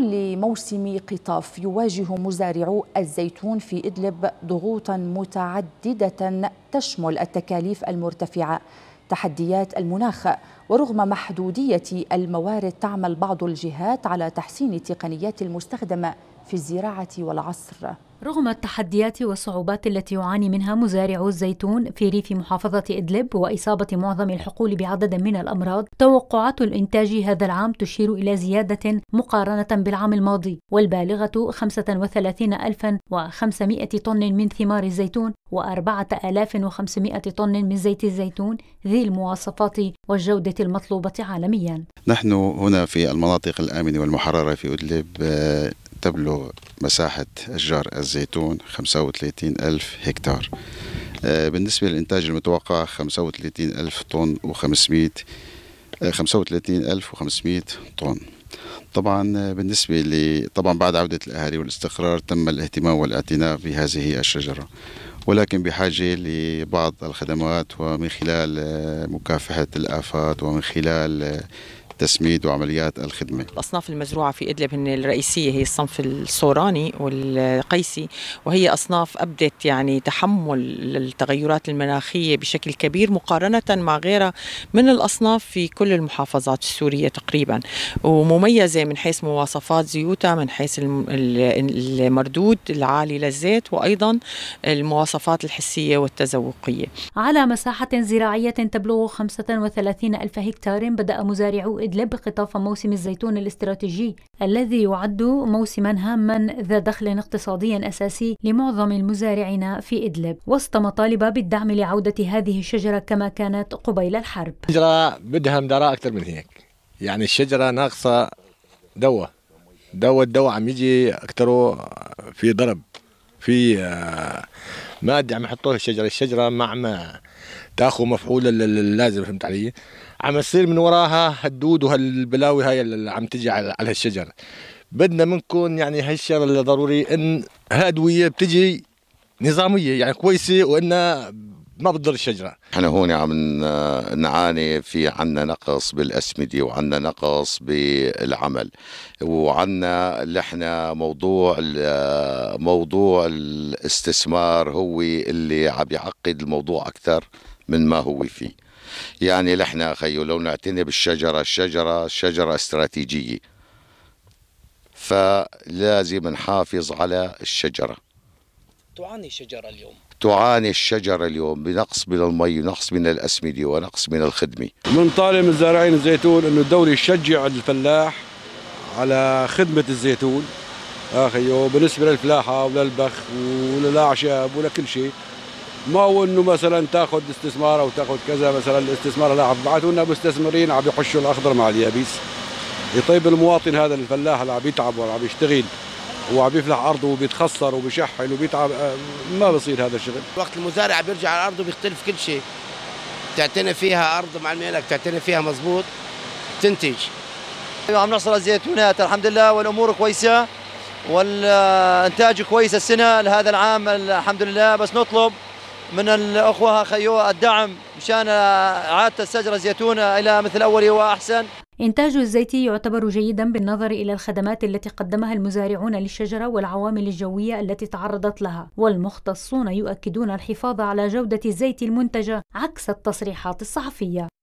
كل موسم قطاف يواجه مزارعو الزيتون في إدلب ضغوطا متعددة تشمل التكاليف المرتفعة تحديات المناخ ورغم محدودية الموارد تعمل بعض الجهات على تحسين التقنيات المستخدمة في الزراعة والعصر رغم التحديات والصعوبات التي يعاني منها مزارعو الزيتون في ريف محافظة إدلب وإصابة معظم الحقول بعدد من الأمراض توقعات الإنتاج هذا العام تشير إلى زيادة مقارنة بالعام الماضي والبالغة 35500 طن من ثمار الزيتون و4500 طن من زيت الزيتون ذي المواصفات والجودة المطلوبة عالميا نحن هنا في المناطق الآمنة والمحررة في أدلب آه، تبلغ مساحة أشجار الزيتون 35 ألف هكتار آه، بالنسبة للإنتاج المتوقع 35 ألف طن و500 35 آه، ألف و500 طن طبعا آه، بالنسبة طبعا بعد عودة الأهالي والاستقرار تم الاهتمام والاعتناء بهذه الشجرة ولكن بحاجة لبعض الخدمات ومن خلال مكافحة الآفات ومن خلال التسميد وعمليات الخدمة الأصناف المزروعة في إدلب هن الرئيسية هي الصنف الصوراني والقيسي وهي أصناف أبدت يعني تحمل التغيرات المناخية بشكل كبير مقارنة مع غيرها من الأصناف في كل المحافظات السورية تقريبا ومميزة من حيث مواصفات زيوتها من حيث المردود العالي للزيت وأيضا المواصفات الحسية والتذوقية على مساحة زراعية تبلغ 35 ألف هكتار بدأ مزارعو إدلب قطاف موسم الزيتون الاستراتيجي الذي يعد موسما هاما ذا دخل اقتصادي أساسي لمعظم المزارعين في إدلب وسط مطالب بالدعم لعودة هذه الشجرة كما كانت قبيل الحرب الشجرة بدها مدراء أكثر من هيك يعني الشجرة ناقصة دواء دواء الدواء عم يجي أكثره في ضرب في آه، مادة عم يحطوها الشجرة الشجرة مع ما تاخذ مفعول اللازم فهمت علي عم يصير من وراها هالدود وهالبلاوي هاي اللي عم تجي على هالشجر بدنا منكم يعني هالشر اللي ضروري ان هالادويه بتجي نظاميه يعني كويسه وانها ما بتضر الشجره. احنا هون عم نعاني في عنا نقص بالاسمده وعنا نقص بالعمل وعنا احنا موضوع موضوع الاستثمار هو اللي عم يعقد الموضوع اكثر من ما هو فيه. يعني نحن خيو لو نعتني بالشجرة الشجرة الشجرة استراتيجية فلازم نحافظ على الشجرة تعاني الشجرة اليوم تعاني الشجرة اليوم بنقص من المي ونقص من الأسمدة ونقص من الخدمة بنطالب طالب الزارعين الزيتون أنه الدولة يشجع الفلاح على خدمة الزيتون أخي آه، بالنسبه للفلاحة وللبخ وللأعشاب ولكل شيء ما هو انه مثلا تاخذ استثمار او تاخذ كذا مثلا الاستثمار لا بعثوا لنا مستثمرين عم يحشوا الاخضر مع اليابيس طيب المواطن هذا الفلاح اللي عم يتعب وعم عم يشتغل وعم يفلح ارضه وبيتخسر وبيشحل وبيتعب آه، ما بصير هذا الشغل وقت المزارع بيرجع على ارضه بيختلف كل شيء تعتني فيها ارض مع لك تعتني فيها مزبوط تنتج عم نحصل على الزيتونات الحمد لله والامور كويسه والانتاج كويس السنه لهذا العام الحمد لله بس نطلب من الأخوة خيو الدعم مشان عادة السجرة زيتونة إلى مثل اول وأحسن إنتاج الزيت يعتبر جيدا بالنظر إلى الخدمات التي قدمها المزارعون للشجرة والعوامل الجوية التي تعرضت لها والمختصون يؤكدون الحفاظ على جودة الزيت المنتجة عكس التصريحات الصحفية